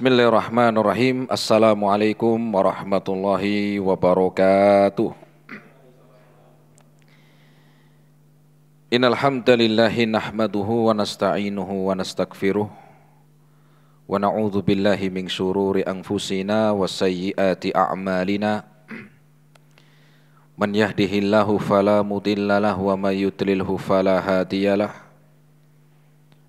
Bismillahirrahmanirrahim. Assalamualaikum warahmatullahi wabarakatuh. Innal hamdalillahi nahmaduhu wa nasta'inuhu wa nastaghfiruh wa na'udzu billahi min shururi anfusina wa sayyiati a'malina. Man yahdihillahu fala mudilla lahu wa may yudlilhu fala hadiyalah.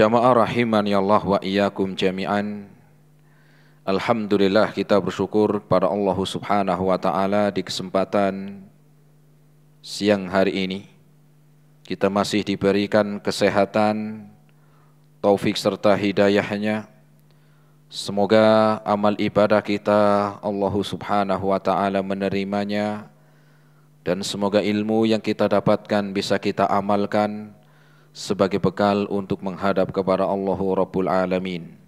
Jamaah rahimani ya Allah wa iyyakum jami'an. Alhamdulillah kita bersyukur pada Allah Subhanahu wa taala di kesempatan siang hari ini kita masih diberikan kesehatan, taufik serta hidayahnya. Semoga amal ibadah kita Allah Subhanahu wa taala menerimanya dan semoga ilmu yang kita dapatkan bisa kita amalkan sebagai bekal untuk menghadap kepada Allah Rabbul Alamin.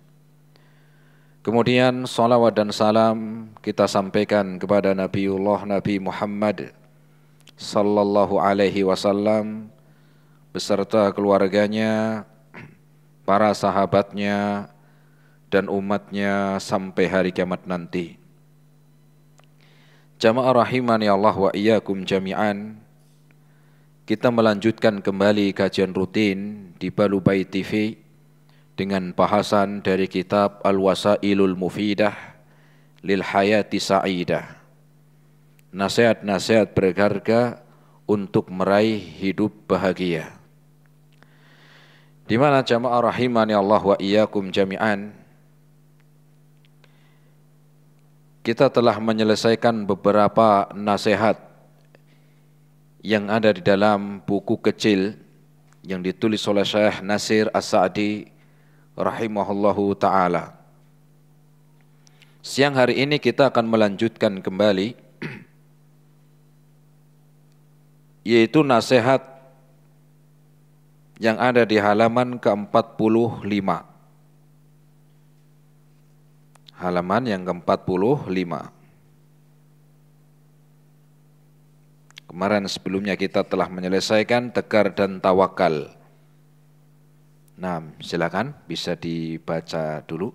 Kemudian salawat dan salam kita sampaikan kepada Nabiullah Nabi Muhammad sallallahu alaihi wasallam beserta keluarganya, para sahabatnya dan umatnya sampai hari kiamat nanti. Jamaah rahimani Allah wa iyyakum jami'an. Kita melanjutkan kembali kajian rutin di Balubai TV dengan bahasan dari kitab Al-Wasailul Mufidah Lil Hayati Sa'idah. Nasihat-nasihat berharga untuk meraih hidup bahagia. Di mana jamaah rahimani Allah wa iyyakum jami'an kita telah menyelesaikan beberapa nasihat yang ada di dalam buku kecil yang ditulis oleh Syekh Nasir As-Sa'di rahimahullahu taala. Siang hari ini kita akan melanjutkan kembali yaitu nasihat yang ada di halaman ke-45. Halaman yang ke-45. Kemarin sebelumnya kita telah menyelesaikan tegar dan tawakal. Nah, silakan bisa dibaca dulu.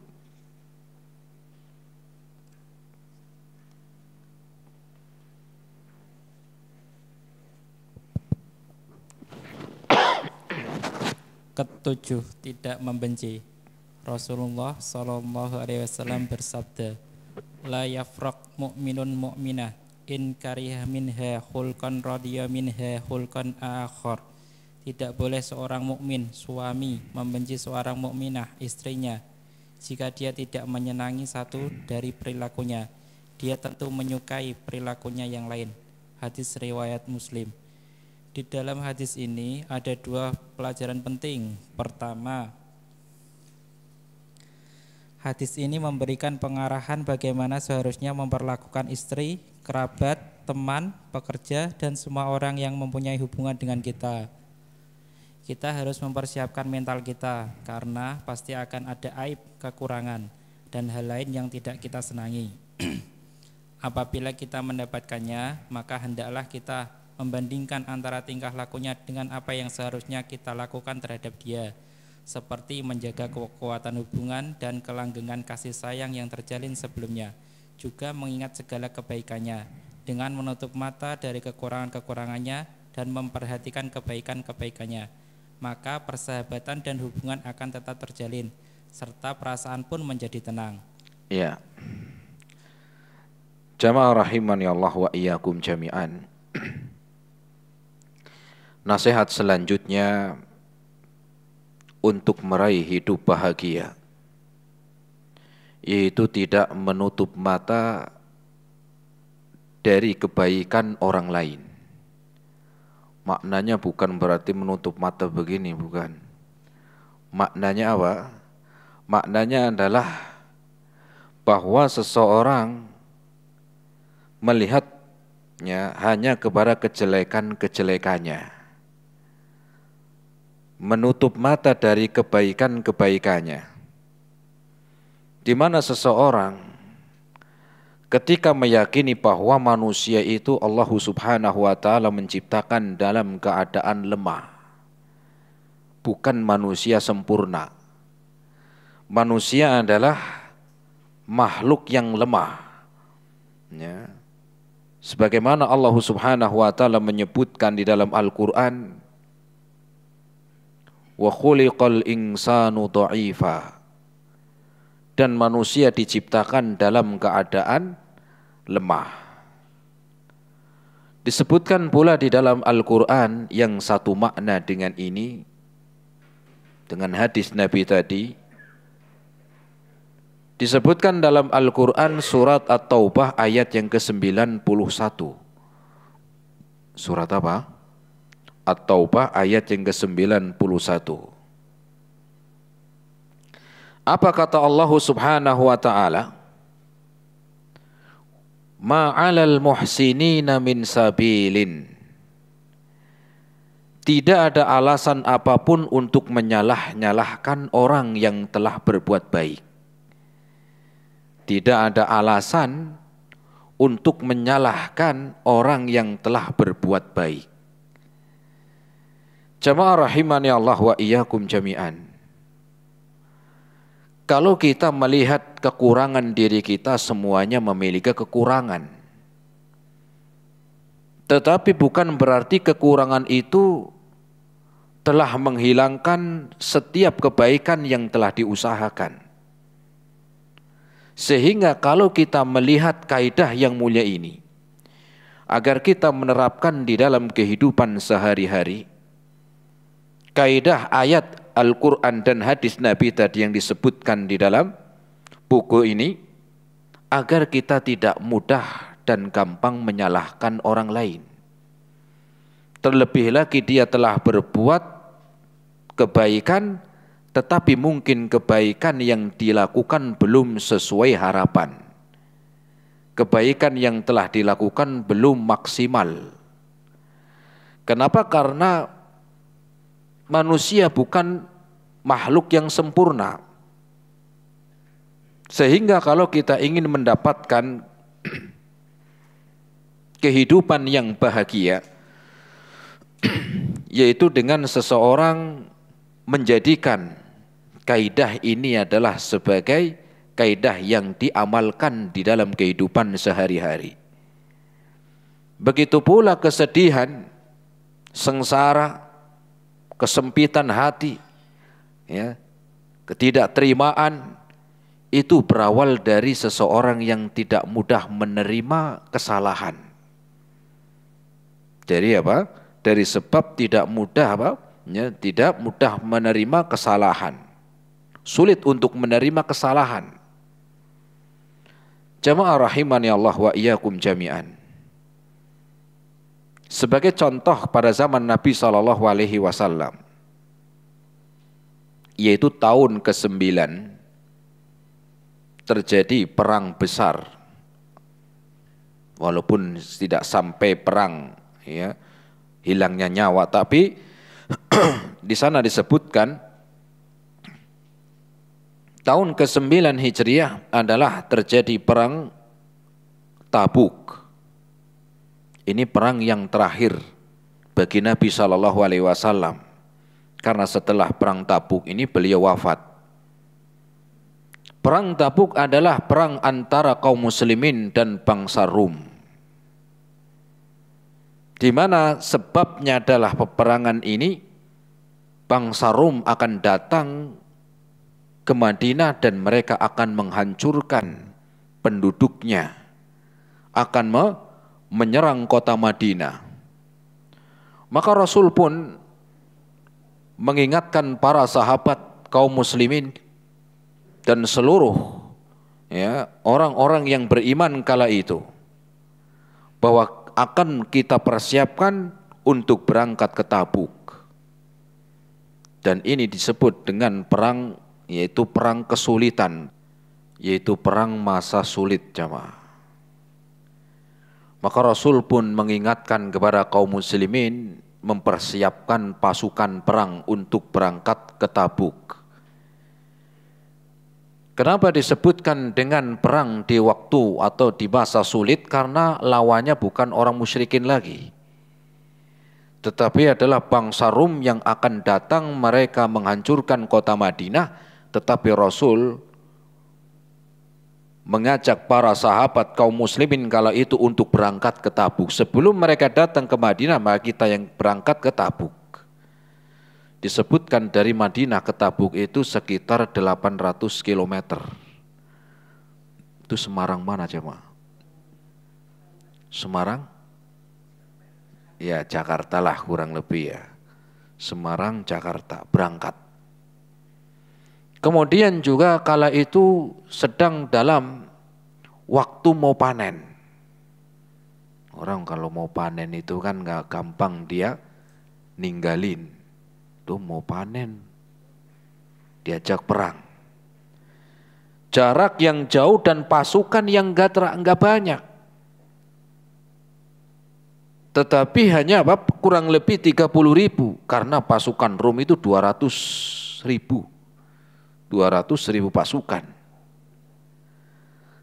Ketujuh, tidak membenci. Rasulullah Shallallahu Alaihi Wasallam bersabda, "La yafraq mu'minun mu'minah." in kariha minha khulqan radiya minha khulqan akhar tidak boleh seorang mukmin suami membenci seorang mukminah istrinya jika dia tidak menyenangi satu dari perilakunya dia tentu menyukai perilakunya yang lain hadis riwayat muslim di dalam hadis ini ada dua pelajaran penting pertama Hadis ini memberikan pengarahan bagaimana seharusnya memperlakukan istri, kerabat, teman, pekerja, dan semua orang yang mempunyai hubungan dengan kita. Kita harus mempersiapkan mental kita karena pasti akan ada aib, kekurangan, dan hal lain yang tidak kita senangi. Apabila kita mendapatkannya, maka hendaklah kita membandingkan antara tingkah lakunya dengan apa yang seharusnya kita lakukan terhadap dia seperti menjaga kekuatan hubungan dan kelanggengan kasih sayang yang terjalin sebelumnya, juga mengingat segala kebaikannya dengan menutup mata dari kekurangan-kekurangannya dan memperhatikan kebaikan-kebaikannya. Maka persahabatan dan hubungan akan tetap terjalin serta perasaan pun menjadi tenang. Ya. Jamaah ya Allah wa iyyakum jami'an. Nasihat selanjutnya untuk meraih hidup bahagia yaitu tidak menutup mata dari kebaikan orang lain. Maknanya bukan berarti menutup mata begini, bukan. Maknanya apa? Maknanya adalah bahwa seseorang melihatnya hanya kepada kejelekan-kejelekannya menutup mata dari kebaikan-kebaikannya. Di mana seseorang ketika meyakini bahwa manusia itu Allah Subhanahu wa taala menciptakan dalam keadaan lemah. Bukan manusia sempurna. Manusia adalah makhluk yang lemah. Ya. Sebagaimana Allah Subhanahu wa taala menyebutkan di dalam Al-Qur'an wa khuliqal insanu dha'ifa dan manusia diciptakan dalam keadaan lemah disebutkan pula di dalam Al-Qur'an yang satu makna dengan ini dengan hadis Nabi tadi disebutkan dalam Al-Qur'an surat At-Taubah ayat yang ke-91 surat apa At-Taubah ayat yang ke-91. Apa kata Allah Subhanahu wa taala? Ma'alal muhsinina min sabilin. Tidak ada alasan apapun untuk menyalah-nyalahkan orang yang telah berbuat baik. Tidak ada alasan untuk menyalahkan orang yang telah berbuat baik Jamaah rahimani Allah wa iyyakum jami'an. Kalau kita melihat kekurangan diri kita semuanya memiliki kekurangan. Tetapi bukan berarti kekurangan itu telah menghilangkan setiap kebaikan yang telah diusahakan. Sehingga kalau kita melihat kaidah yang mulia ini, agar kita menerapkan di dalam kehidupan sehari-hari, kaidah ayat Al-Quran dan hadis Nabi tadi yang disebutkan di dalam buku ini agar kita tidak mudah dan gampang menyalahkan orang lain. Terlebih lagi dia telah berbuat kebaikan tetapi mungkin kebaikan yang dilakukan belum sesuai harapan. Kebaikan yang telah dilakukan belum maksimal. Kenapa? Karena manusia bukan makhluk yang sempurna. Sehingga kalau kita ingin mendapatkan kehidupan yang bahagia, yaitu dengan seseorang menjadikan kaidah ini adalah sebagai kaidah yang diamalkan di dalam kehidupan sehari-hari. Begitu pula kesedihan, sengsara, kesempitan hati, ya, ketidakterimaan itu berawal dari seseorang yang tidak mudah menerima kesalahan. Jadi apa? Dari sebab tidak mudah apa? Ya, tidak mudah menerima kesalahan. Sulit untuk menerima kesalahan. Jamaah rahimani Allah wa iyyakum jami'an sebagai contoh pada zaman Nabi Shallallahu Alaihi Wasallam, yaitu tahun ke-9 terjadi perang besar, walaupun tidak sampai perang, ya hilangnya nyawa, tapi di sana disebutkan tahun ke-9 Hijriah adalah terjadi perang Tabuk. Ini perang yang terakhir bagi Nabi Shallallahu Alaihi Wasallam karena setelah perang Tabuk ini beliau wafat. Perang Tabuk adalah perang antara kaum muslimin dan bangsa Rum. Di mana sebabnya adalah peperangan ini bangsa Rum akan datang ke Madinah dan mereka akan menghancurkan penduduknya akan menyerang kota Madinah. Maka Rasul pun mengingatkan para sahabat kaum muslimin dan seluruh ya orang-orang yang beriman kala itu bahwa akan kita persiapkan untuk berangkat ke Tabuk. Dan ini disebut dengan perang yaitu perang kesulitan, yaitu perang masa sulit jamaah. Maka Rasul pun mengingatkan kepada kaum muslimin mempersiapkan pasukan perang untuk berangkat ke Tabuk. Kenapa disebutkan dengan perang di waktu atau di masa sulit? Karena lawannya bukan orang musyrikin lagi. Tetapi adalah bangsa Rum yang akan datang mereka menghancurkan kota Madinah. Tetapi Rasul mengajak para sahabat kaum muslimin kala itu untuk berangkat ke Tabuk. Sebelum mereka datang ke Madinah, maka kita yang berangkat ke Tabuk. Disebutkan dari Madinah ke Tabuk itu sekitar 800 km. Itu Semarang mana jemaah? Semarang? Ya Jakarta lah kurang lebih ya. Semarang, Jakarta, berangkat Kemudian juga kala itu sedang dalam waktu mau panen. Orang kalau mau panen itu kan nggak gampang dia ninggalin. Tuh mau panen, diajak perang. Jarak yang jauh dan pasukan yang nggak gak banyak. Tetapi hanya apa, kurang lebih 30 ribu. Karena pasukan Rom itu 200 ribu. 200 ribu pasukan.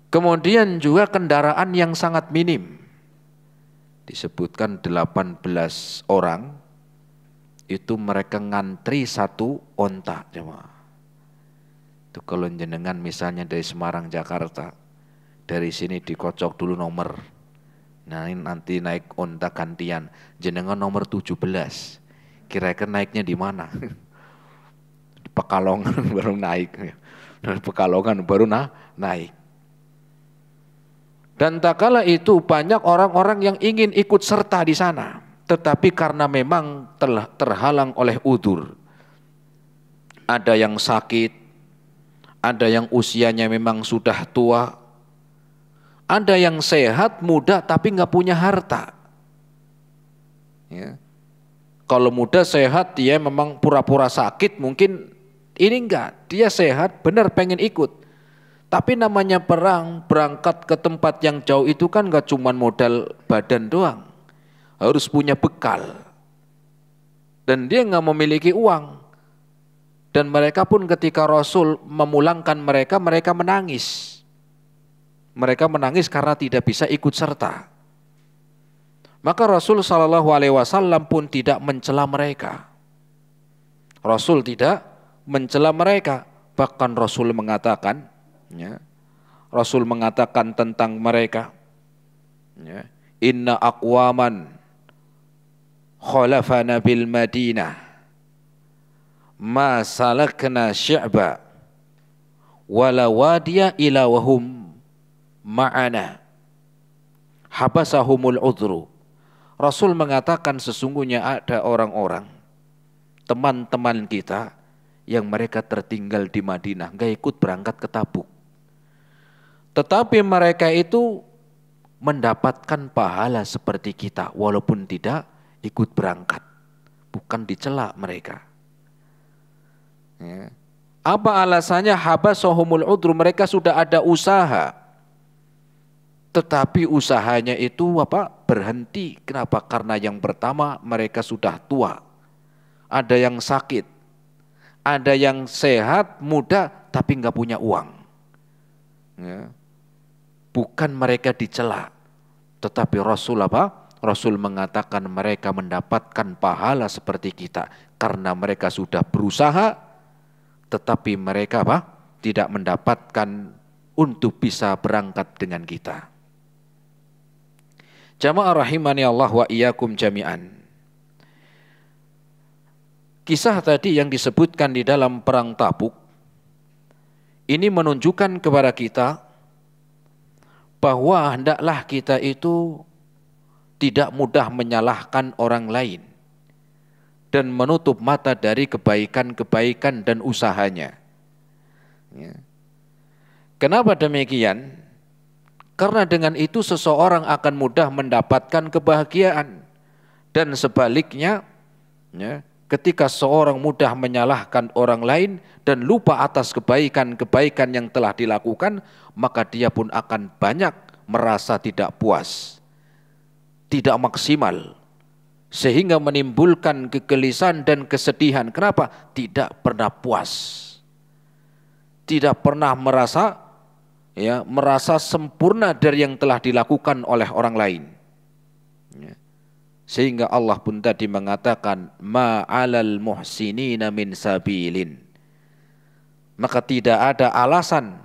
Kemudian juga kendaraan yang sangat minim. Disebutkan 18 orang itu mereka ngantri satu onta Cuma. Itu kalau jenengan misalnya dari Semarang Jakarta dari sini dikocok dulu nomor. Nah ini nanti naik onta gantian jenengan nomor 17. Kira-kira naiknya di mana? Pekalongan baru naik. Dari nah, Pekalongan baru na naik. Dan tak kala itu banyak orang-orang yang ingin ikut serta di sana, tetapi karena memang telah terhalang oleh udur. Ada yang sakit, ada yang usianya memang sudah tua, ada yang sehat muda tapi nggak punya harta. Ya. Kalau muda sehat dia memang pura-pura sakit mungkin ini enggak, dia sehat, benar pengen ikut. Tapi namanya perang, berangkat ke tempat yang jauh itu kan enggak cuma modal badan doang. Harus punya bekal. Dan dia enggak memiliki uang. Dan mereka pun ketika Rasul memulangkan mereka, mereka menangis. Mereka menangis karena tidak bisa ikut serta. Maka Rasul Shallallahu Alaihi Wasallam pun tidak mencela mereka. Rasul tidak mencela mereka. Bahkan Rasul mengatakan, ya, Rasul mengatakan tentang mereka, ya, inna akwaman khalafana bil Madinah ma salakna syi'ba wala wadiya ila wahum ma'ana habasahumul udhru Rasul mengatakan sesungguhnya ada orang-orang teman-teman kita yang mereka tertinggal di Madinah, nggak ikut berangkat ke Tabuk. Tetapi mereka itu mendapatkan pahala seperti kita, walaupun tidak ikut berangkat, bukan dicela mereka. Ya. Apa alasannya habasohumul udru mereka sudah ada usaha, tetapi usahanya itu apa berhenti? Kenapa? Karena yang pertama mereka sudah tua, ada yang sakit, ada yang sehat, muda, tapi nggak punya uang. Ya. Bukan mereka dicela, tetapi Rasul apa? Rasul mengatakan mereka mendapatkan pahala seperti kita karena mereka sudah berusaha, tetapi mereka apa? Tidak mendapatkan untuk bisa berangkat dengan kita. Jamaah rahimani Allah wa iyyakum jami'an. Kisah tadi yang disebutkan di dalam perang Tabuk ini menunjukkan kepada kita bahwa hendaklah kita itu tidak mudah menyalahkan orang lain dan menutup mata dari kebaikan-kebaikan dan usahanya. Ya. Kenapa demikian? Karena dengan itu seseorang akan mudah mendapatkan kebahagiaan dan sebaliknya ya, ketika seorang mudah menyalahkan orang lain dan lupa atas kebaikan-kebaikan yang telah dilakukan, maka dia pun akan banyak merasa tidak puas, tidak maksimal, sehingga menimbulkan kegelisahan dan kesedihan. Kenapa? Tidak pernah puas, tidak pernah merasa ya merasa sempurna dari yang telah dilakukan oleh orang lain. Sehingga Allah pun tadi mengatakan ma'alal muhsinina min sabilin. Maka tidak ada alasan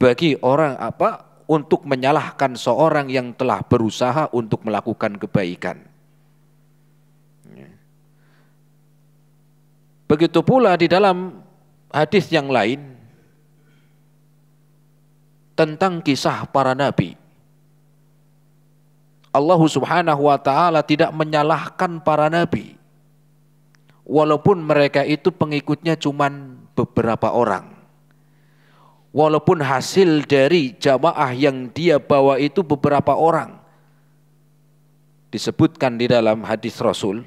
bagi orang apa untuk menyalahkan seorang yang telah berusaha untuk melakukan kebaikan. Ya. Begitu pula di dalam hadis yang lain tentang kisah para nabi. Allah Subhanahu wa taala tidak menyalahkan para nabi. Walaupun mereka itu pengikutnya cuma beberapa orang. Walaupun hasil dari jamaah yang dia bawa itu beberapa orang. Disebutkan di dalam hadis Rasul.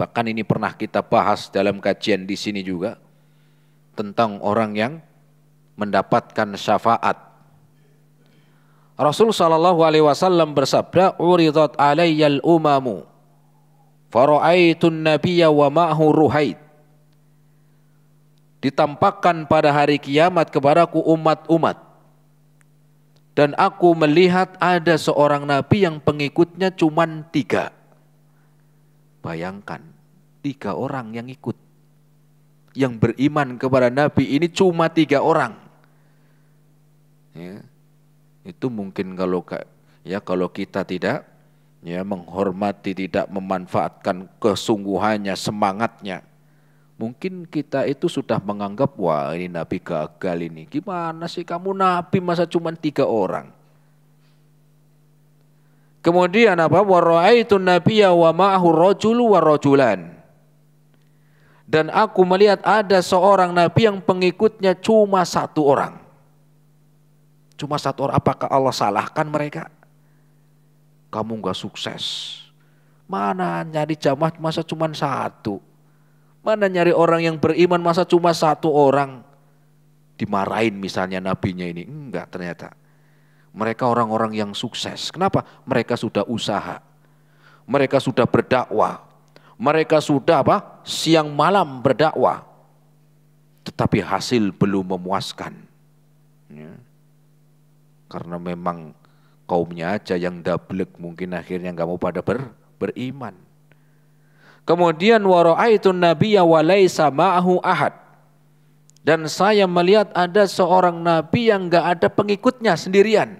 Bahkan ini pernah kita bahas dalam kajian di sini juga tentang orang yang mendapatkan syafaat Rasul Shallallahu Alaihi Wasallam bersabda, "Uridat alayyal umamu, faraaitun nabiyya wa ma'hu ruhaid." Ditampakkan pada hari kiamat kepadaku umat-umat. Dan aku melihat ada seorang nabi yang pengikutnya cuma tiga. Bayangkan, tiga orang yang ikut. Yang beriman kepada nabi ini cuma tiga orang. Ya itu mungkin kalau ya kalau kita tidak ya menghormati, tidak memanfaatkan kesungguhannya, semangatnya. Mungkin kita itu sudah menganggap wah ini nabi gagal ini. Gimana sih kamu nabi masa cuma tiga orang? Kemudian apa? Waraitu nabiyya wa ma'ahu rajulu wa rajulan. Dan aku melihat ada seorang nabi yang pengikutnya cuma satu orang. Cuma satu orang, apakah Allah salahkan mereka? Kamu nggak sukses. Mana nyari jamaah masa cuma satu? Mana nyari orang yang beriman masa cuma satu orang? Dimarahin misalnya nabinya ini. Enggak ternyata. Mereka orang-orang yang sukses. Kenapa? Mereka sudah usaha. Mereka sudah berdakwah. Mereka sudah apa? Siang malam berdakwah. Tetapi hasil belum memuaskan. Ya karena memang kaumnya aja yang dablek mungkin akhirnya nggak mau pada ber, beriman. Kemudian waraaitun nabiyya wa laisa ma'ahu ahad. Dan saya melihat ada seorang nabi yang nggak ada pengikutnya sendirian.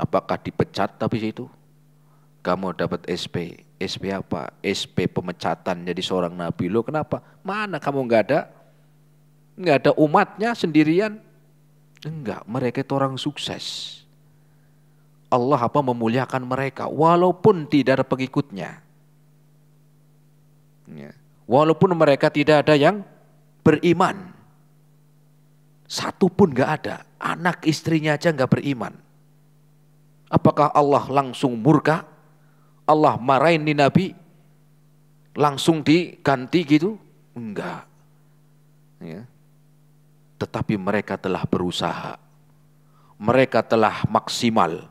Apakah dipecat tapi itu? Kamu dapat SP. SP apa? SP pemecatan jadi seorang nabi. Lo kenapa? Mana kamu nggak ada? Nggak ada umatnya sendirian Enggak, mereka itu orang sukses. Allah apa memuliakan mereka walaupun tidak ada pengikutnya. Ya. Walaupun mereka tidak ada yang beriman. Satu pun gak ada. Anak istrinya aja enggak beriman. Apakah Allah langsung murka? Allah marahin di Nabi? Langsung diganti gitu? Enggak. Ya tetapi mereka telah berusaha. Mereka telah maksimal.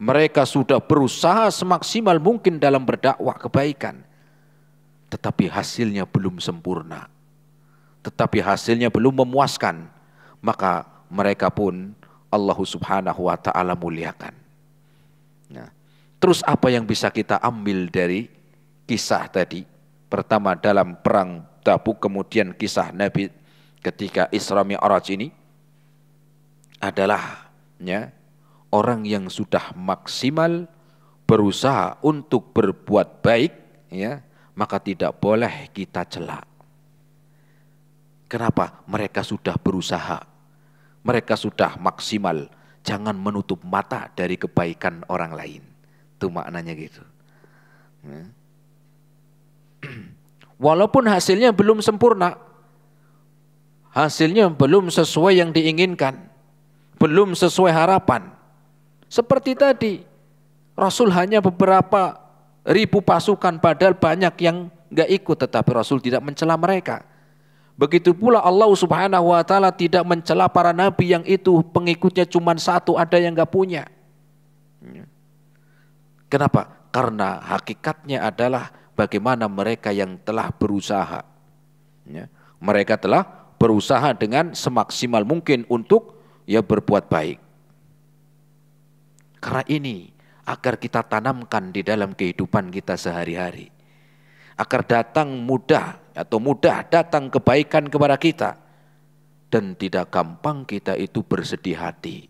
Mereka sudah berusaha semaksimal mungkin dalam berdakwah kebaikan. Tetapi hasilnya belum sempurna. Tetapi hasilnya belum memuaskan. Maka mereka pun Allah subhanahu wa ta'ala muliakan. Nah, terus apa yang bisa kita ambil dari kisah tadi? Pertama dalam perang Tabuk, kemudian kisah Nabi ketika Isra Mi'raj ini adalah ya, orang yang sudah maksimal berusaha untuk berbuat baik ya, maka tidak boleh kita celak. Kenapa? Mereka sudah berusaha. Mereka sudah maksimal. Jangan menutup mata dari kebaikan orang lain. Itu maknanya gitu. Ya. Walaupun hasilnya belum sempurna, hasilnya belum sesuai yang diinginkan, belum sesuai harapan. Seperti tadi, Rasul hanya beberapa ribu pasukan padahal banyak yang nggak ikut tetapi Rasul tidak mencela mereka. Begitu pula Allah Subhanahu wa taala tidak mencela para nabi yang itu pengikutnya cuma satu, ada yang nggak punya. Kenapa? Karena hakikatnya adalah bagaimana mereka yang telah berusaha. Ya, mereka telah berusaha dengan semaksimal mungkin untuk ya berbuat baik. Karena ini agar kita tanamkan di dalam kehidupan kita sehari-hari. Agar datang mudah atau mudah datang kebaikan kepada kita. Dan tidak gampang kita itu bersedih hati.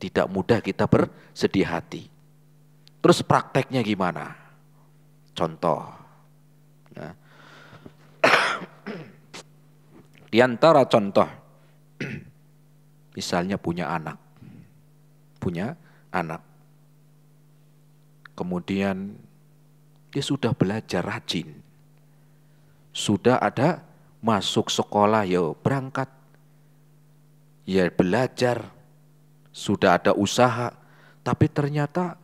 Tidak mudah kita bersedih hati. Terus prakteknya gimana? Contoh, Di antara contoh, misalnya punya anak, punya anak. Kemudian dia sudah belajar rajin, sudah ada masuk sekolah ya berangkat, ya belajar, sudah ada usaha, tapi ternyata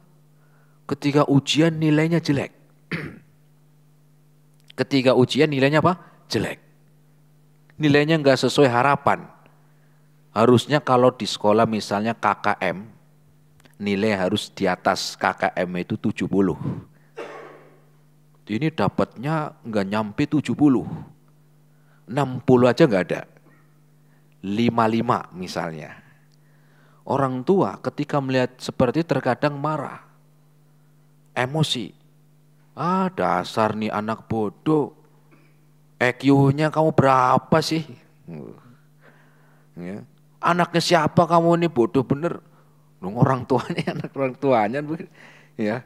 ketika ujian nilainya jelek. ketika ujian nilainya apa? Jelek nilainya nggak sesuai harapan. Harusnya kalau di sekolah misalnya KKM, nilai harus di atas KKM itu 70. Ini dapatnya nggak nyampe 70. 60 aja nggak ada. 55 misalnya. Orang tua ketika melihat seperti terkadang marah. Emosi. Ah dasar nih anak bodoh. EQ-nya kamu berapa sih? Ya. Anaknya siapa kamu ini bodoh bener? Orang tuanya anak orang tuanya ya.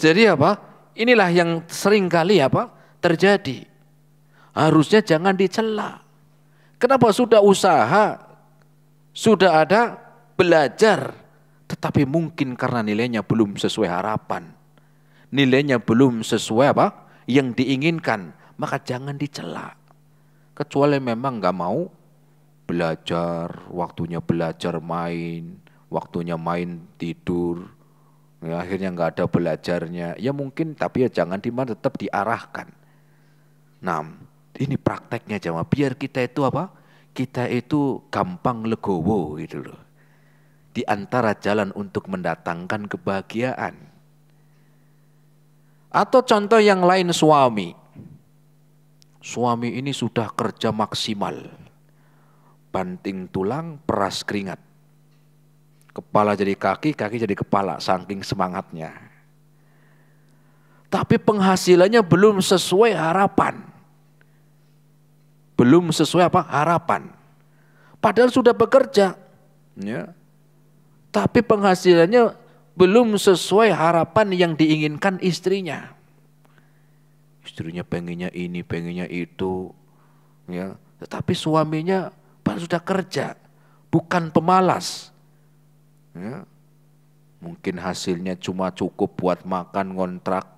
Jadi apa? Inilah yang sering kali apa terjadi. Harusnya jangan dicela. Kenapa sudah usaha, sudah ada belajar, tetapi mungkin karena nilainya belum sesuai harapan. Nilainya belum sesuai apa yang diinginkan maka jangan dicela. Kecuali memang nggak mau belajar, waktunya belajar main, waktunya main tidur, ya akhirnya nggak ada belajarnya. Ya mungkin tapi ya jangan dimana tetap diarahkan. Nah, ini prakteknya jamaah. Biar kita itu apa? Kita itu gampang legowo gitu loh. Di antara jalan untuk mendatangkan kebahagiaan. Atau contoh yang lain suami. Suami ini sudah kerja maksimal. Banting tulang, peras keringat. Kepala jadi kaki, kaki jadi kepala, saking semangatnya. Tapi penghasilannya belum sesuai harapan. Belum sesuai apa? Harapan. Padahal sudah bekerja. Ya. Tapi penghasilannya belum sesuai harapan yang diinginkan istrinya istrinya pengennya ini, pengennya itu, ya. Tetapi suaminya baru sudah kerja, bukan pemalas. Ya. Mungkin hasilnya cuma cukup buat makan kontrak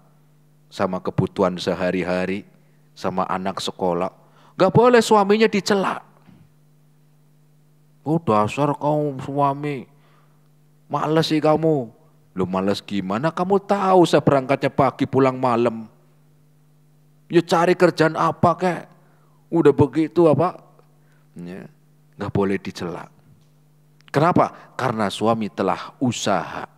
sama kebutuhan sehari-hari, sama anak sekolah. Gak boleh suaminya dicela. Oh dasar kau suami, males sih kamu. Lu males gimana? Kamu tahu saya berangkatnya pagi pulang malam. Ya cari kerjaan apa kek. Udah begitu apa? Ya, gak boleh dicela. Kenapa? Karena suami telah usaha.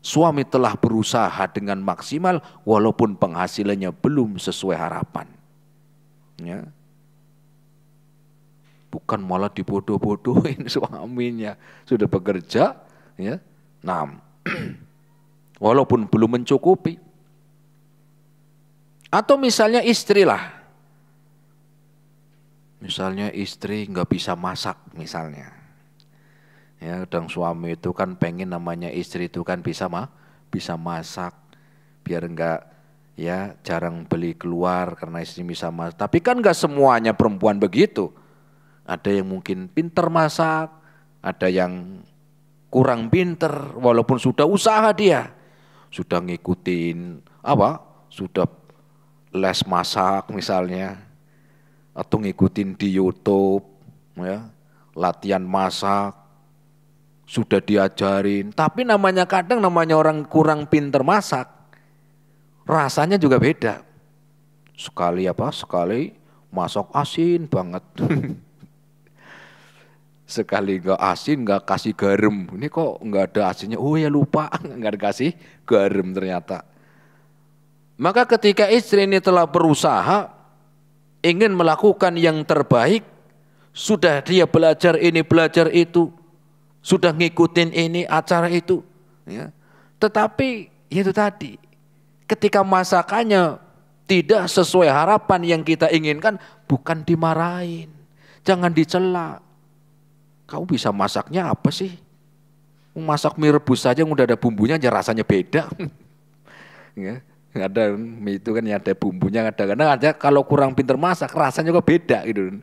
Suami telah berusaha dengan maksimal walaupun penghasilannya belum sesuai harapan. Ya. Bukan malah dibodoh-bodohin suaminya. Sudah bekerja, ya. Nah, walaupun belum mencukupi, atau misalnya istri lah. Misalnya istri nggak bisa masak misalnya. Ya, dan suami itu kan pengen namanya istri itu kan bisa mah bisa masak biar enggak ya jarang beli keluar karena istri bisa masak. Tapi kan enggak semuanya perempuan begitu. Ada yang mungkin pinter masak, ada yang kurang pinter walaupun sudah usaha dia. Sudah ngikutin apa? Sudah les masak misalnya atau ngikutin di YouTube ya latihan masak sudah diajarin tapi namanya kadang namanya orang kurang pinter masak rasanya juga beda sekali apa sekali masak asin banget sekali nggak asin nggak kasih garam ini kok nggak ada asinnya oh ya lupa nggak dikasih garam ternyata maka ketika istri ini telah berusaha ingin melakukan yang terbaik, sudah dia belajar ini, belajar itu, sudah ngikutin ini, acara itu. Ya. Tetapi itu tadi, ketika masakannya tidak sesuai harapan yang kita inginkan, bukan dimarahin, jangan dicela. Kau bisa masaknya apa sih? Masak mie rebus saja udah ada bumbunya aja rasanya beda. Ya. ada mie itu kan yang ada bumbunya ada karena ada kalau kurang pinter masak rasanya juga beda gitu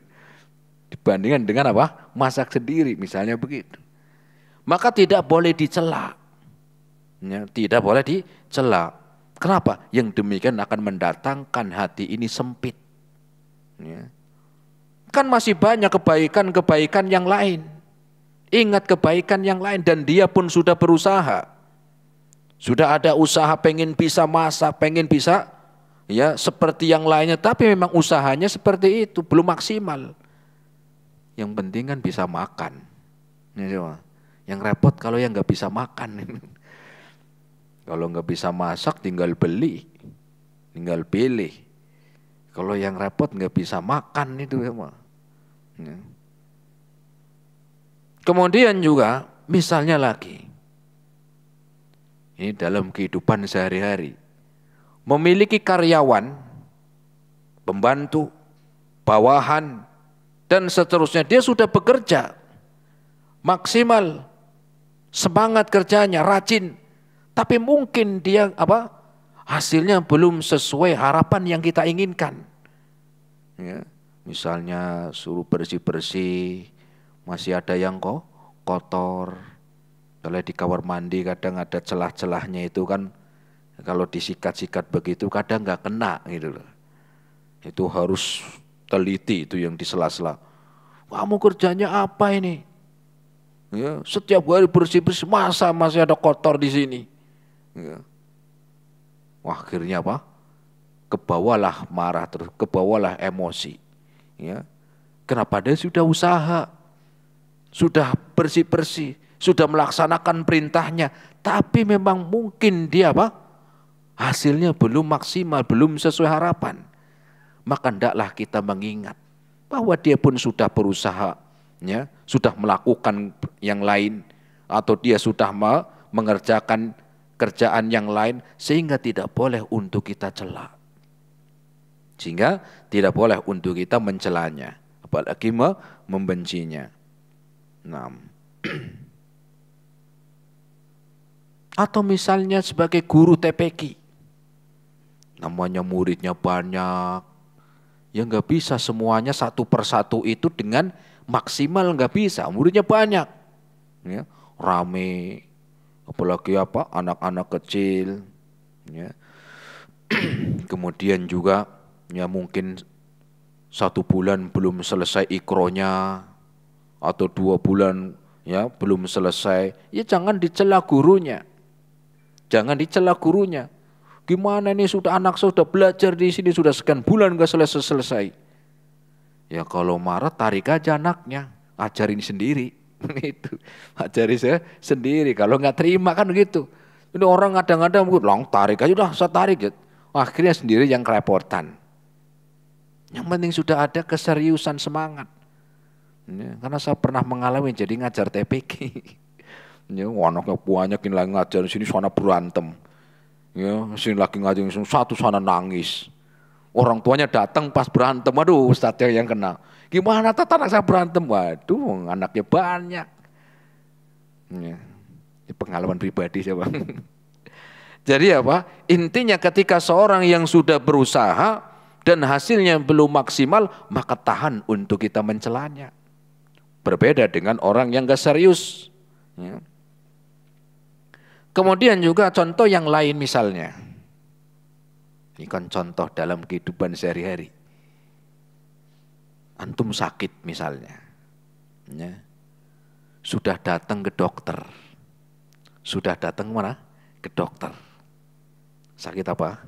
dibandingkan dengan apa masak sendiri misalnya begitu maka tidak boleh dicela ya, tidak boleh dicela kenapa yang demikian akan mendatangkan hati ini sempit ya. kan masih banyak kebaikan-kebaikan yang lain ingat kebaikan yang lain dan dia pun sudah berusaha sudah ada usaha pengen bisa masak, pengen bisa ya seperti yang lainnya, tapi memang usahanya seperti itu, belum maksimal. Yang penting kan bisa makan. Ya, ya. Yang repot kalau yang nggak bisa makan. kalau nggak bisa masak tinggal beli, tinggal pilih. Kalau yang repot nggak bisa makan itu ya, ya. Kemudian juga misalnya lagi ini dalam kehidupan sehari-hari. Memiliki karyawan, pembantu, bawahan, dan seterusnya. Dia sudah bekerja maksimal, semangat kerjanya, rajin. Tapi mungkin dia apa hasilnya belum sesuai harapan yang kita inginkan. Ya, misalnya suruh bersih-bersih, masih ada yang kok kotor, kalau di kamar mandi kadang ada celah-celahnya itu kan kalau disikat-sikat begitu kadang nggak kena gitu loh. Itu harus teliti itu yang di sela-sela. Kamu kerjanya apa ini? Ya, setiap hari bersih-bersih masa masih ada kotor di sini. Ya. Wah, akhirnya apa? Kebawalah marah terus, kebawalah emosi. Ya. Kenapa dia sudah usaha? Sudah bersih-bersih sudah melaksanakan perintahnya, tapi memang mungkin dia apa? Hasilnya belum maksimal, belum sesuai harapan. Maka ndaklah kita mengingat bahwa dia pun sudah berusaha, ya, sudah melakukan yang lain, atau dia sudah mengerjakan kerjaan yang lain, sehingga tidak boleh untuk kita celak. Sehingga tidak boleh untuk kita mencelanya, apalagi membencinya. 6. Atau misalnya sebagai guru TPK. Namanya muridnya banyak. Ya nggak bisa semuanya satu persatu itu dengan maksimal nggak bisa. Muridnya banyak. Ya, rame. Apalagi apa anak-anak kecil. Ya. Kemudian juga ya mungkin satu bulan belum selesai ikronya atau dua bulan ya belum selesai ya jangan dicela gurunya Jangan dicela gurunya. Gimana ini sudah anak saya sudah belajar di sini sudah sekian bulan gak selesai-selesai. Ya kalau marah tarik aja anaknya, ajarin sendiri. itu ajari saya sendiri. Kalau nggak terima kan gitu Ini orang kadang-kadang long tarik aja udah saya tarik. Ya. Akhirnya sendiri yang kerepotan. Yang penting sudah ada keseriusan semangat. Ya, karena saya pernah mengalami jadi ngajar TPK. ya anaknya banyakin lagi ngajar sini suana berantem ya sini lagi ngajar sini satu suana nangis orang tuanya datang pas berantem aduh ustadz yang kena gimana tata anak saya berantem waduh anaknya banyak ya, pengalaman pribadi saya bang jadi apa intinya ketika seorang yang sudah berusaha dan hasilnya belum maksimal maka tahan untuk kita mencelanya berbeda dengan orang yang gak serius. Ya. Kemudian juga contoh yang lain misalnya. Ini kan contoh dalam kehidupan sehari-hari. Antum sakit misalnya. Ya. Sudah datang ke dokter. Sudah datang mana? Ke dokter. Sakit apa?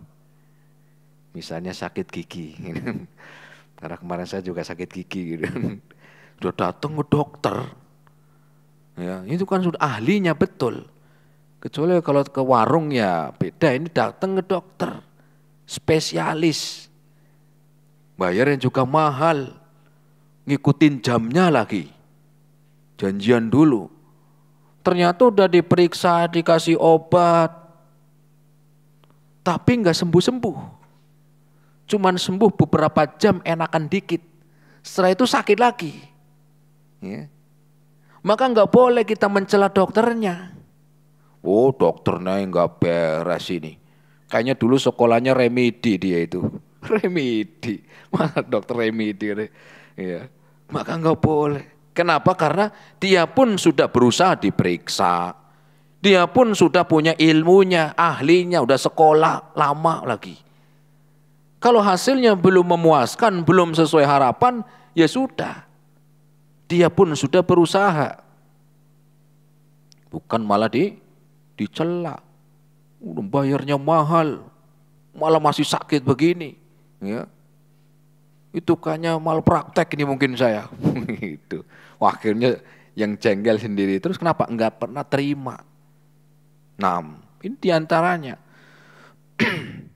Misalnya sakit gigi. Karena kemarin saya juga sakit gigi. Gitu. Sudah datang ke dokter. Ya, itu kan sudah ahlinya betul Kecuali kalau ke warung ya beda, ini datang ke dokter, spesialis. bayar yang juga mahal, ngikutin jamnya lagi. Janjian dulu. Ternyata udah diperiksa, dikasih obat, tapi nggak sembuh-sembuh. Cuman sembuh beberapa jam enakan dikit. Setelah itu sakit lagi. Ya. Maka nggak boleh kita mencela dokternya. Oh dokternya nggak beres ini. Kayaknya dulu sekolahnya remedi dia itu. Remedi. Mana dokter remedi. Ya. Maka nggak boleh. Kenapa? Karena dia pun sudah berusaha diperiksa. Dia pun sudah punya ilmunya, ahlinya, udah sekolah lama lagi. Kalau hasilnya belum memuaskan, belum sesuai harapan, ya sudah. Dia pun sudah berusaha. Bukan malah di dicela, udah bayarnya mahal, malah masih sakit begini, ya. Itu kayaknya malpraktek ini mungkin saya. itu, akhirnya yang jengkel sendiri. Terus kenapa? Enggak pernah terima. Enam. Ini diantaranya.